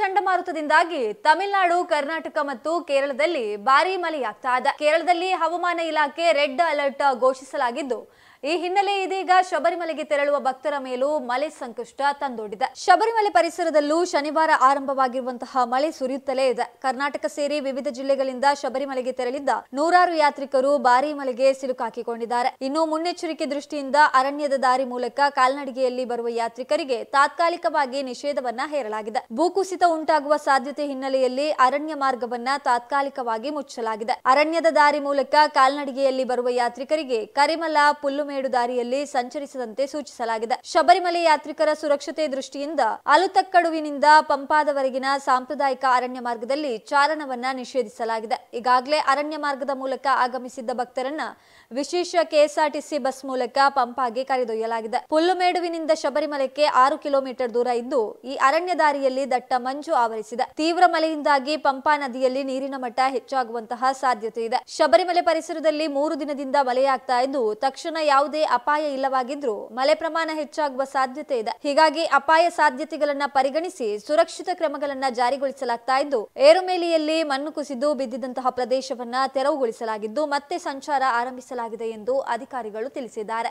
ಚಂಡಮಾರುತದಿಂದಾಗಿ ತಮಿಳುನಾಡು ಕರ್ನಾಟಕ ಮತ್ತು ಕೇರಳದಲ್ಲಿ ಭಾರೀ ಮಳೆಯಾಗ್ತಾ ಇದೆ ಕೇರಳದಲ್ಲಿ ಹವಾಮಾನ ಇಲಾಖೆ ರೆಡ್ ಅಲರ್ಟ್ ಘೋಷಿಸಲಾಗಿದ್ದು ಈ ಹಿನ್ನೆಲೆ ಇದೀಗ ಶಬರಿಮಲೆಗೆ ತೆರಳುವ ಭಕ್ತರ ಮೇಲೂ ಮಳೆ ಸಂಕಷ್ಟ ತಂದೊಡ್ಡಿದೆ ಶಬರಿಮಲೆ ಪರಿಸರದಲ್ಲೂ ಶನಿವಾರ ಆರಂಭವಾಗಿರುವಂತಹ ಮಳೆ ಸುರಿಯುತ್ತಲೇ ಇದೆ ಕರ್ನಾಟಕ ಸೇರಿ ವಿವಿಧ ಜಿಲ್ಲೆಗಳಿಂದ ಶಬರಿಮಲೆಗೆ ತೆರಳಿದ್ದ ನೂರಾರು ಯಾತ್ರಿಕರು ಭಾರೀ ಮಳೆಗೆ ಸಿಲುಕಾಕಿಕೊಂಡಿದ್ದಾರೆ ಇನ್ನು ಮುನ್ನೆಚ್ಚರಿಕೆ ದೃಷ್ಟಿಯಿಂದ ಅರಣ್ಯದ ದಾರಿ ಮೂಲಕ ಕಾಲ್ನಡಿಗೆಯಲ್ಲಿ ಬರುವ ಯಾತ್ರಿಕರಿಗೆ ತಾತ್ಕಾಲಿಕವಾಗಿ ನಿಷೇಧವನ್ನ ಹೇರಲಾಗಿದೆ ಭೂಕುಸಿತ ಉಂಟಾಗುವ ಸಾಧ್ಯತೆ ಹಿನ್ನೆಲೆಯಲ್ಲಿ ಅರಣ್ಯ ಮಾರ್ಗವನ್ನ ತಾತ್ಕಾಲಿಕವಾಗಿ ಮುಚ್ಚಲಾಗಿದೆ ಅರಣ್ಯದ ದಾರಿ ಮೂಲಕ ಕಾಲ್ನಡಿಗೆಯಲ್ಲಿ ಬರುವ ಯಾತ್ರಿಕರಿಗೆ ಕರಿಮಲ ಪುಲ್ಲು ದಾರಿಯಲ್ಲಿ ಸಂಚರಿಸದಂತೆ ಸೂಚಿಸಲಾಗಿದೆ ಶಬರಿಮಲೆ ಯಾತ್ರಿಕರ ಸುರಕ್ಷತೆ ದೃಷ್ಟಿಯಿಂದ ಅಲುತಕ್ಕಡುವಿನಿಂದ ಪಂಪಾದವರೆಗಿನ ಸಾಂಪ್ರದಾಯಿಕ ಅರಣ್ಯ ಮಾರ್ಗದಲ್ಲಿ ಚಾರಣವನ್ನ ನಿಷೇಧಿಸಲಾಗಿದೆ ಈಗಾಗಲೇ ಅರಣ್ಯ ಮಾರ್ಗದ ಮೂಲಕ ಆಗಮಿಸಿದ್ದ ಭಕ್ತರನ್ನ ವಿಶೇಷ ಕೆಎಸ್ಆರ್ಟಿಸಿ ಬಸ್ ಮೂಲಕ ಪಂಪಾಗೆ ಕರೆದೊಯ್ಯಲಾಗಿದೆ ಪುಲ್ಲುಮೇಡುವಿನಿಂದ ಶಬರಿಮಲೆಗೆ ಆರು ಕಿಲೋಮೀಟರ್ ದೂರ ಇದ್ದು ಈ ಅರಣ್ಯ ದಾರಿಯಲ್ಲಿ ದಟ್ಟ ಮಂಜು ಆವರಿಸಿದೆ ತೀವ್ರ ಮಳೆಯಿಂದಾಗಿ ಪಂಪಾ ನದಿಯಲ್ಲಿ ನೀರಿನ ಮಟ್ಟ ಹೆಚ್ಚಾಗುವಂತಹ ಸಾಧ್ಯತೆ ಇದೆ ಶಬರಿಮಲೆ ಪರಿಸರದಲ್ಲಿ ಮೂರು ದಿನದಿಂದ ಮಳೆಯಾಗ್ತಾ ಇದ್ದು ತಕ್ಷಣ ಯಾವ ಯಾವುದೇ ಅಪಾಯ ಇಲ್ಲವಾಗಿದ್ರೂ ಮಳೆ ಪ್ರಮಾಣ ಹೆಚ್ಚಾಗುವ ಸಾಧ್ಯತೆ ಇದೆ ಹೀಗಾಗಿ ಅಪಾಯ ಸಾಧ್ಯತೆಗಳನ್ನ ಪರಿಗಣಿಸಿ ಸುರಕ್ಷಿತ ಕ್ರಮಗಳನ್ನ ಜಾರಿಗೊಳಿಸಲಾಗ್ತಾ ಇದ್ದು ಏರುಮೇಲಿಯಲ್ಲಿ ಮಣ್ಣು ಕುಸಿದು ಬಿದ್ದಿದ್ದಂತಹ ಪ್ರದೇಶವನ್ನ ತೆರವುಗೊಳಿಸಲಾಗಿದ್ದು ಮತ್ತೆ ಸಂಚಾರ ಆರಂಭಿಸಲಾಗಿದೆ ಎಂದು ಅಧಿಕಾರಿಗಳು ತಿಳಿಸಿದ್ದಾರೆ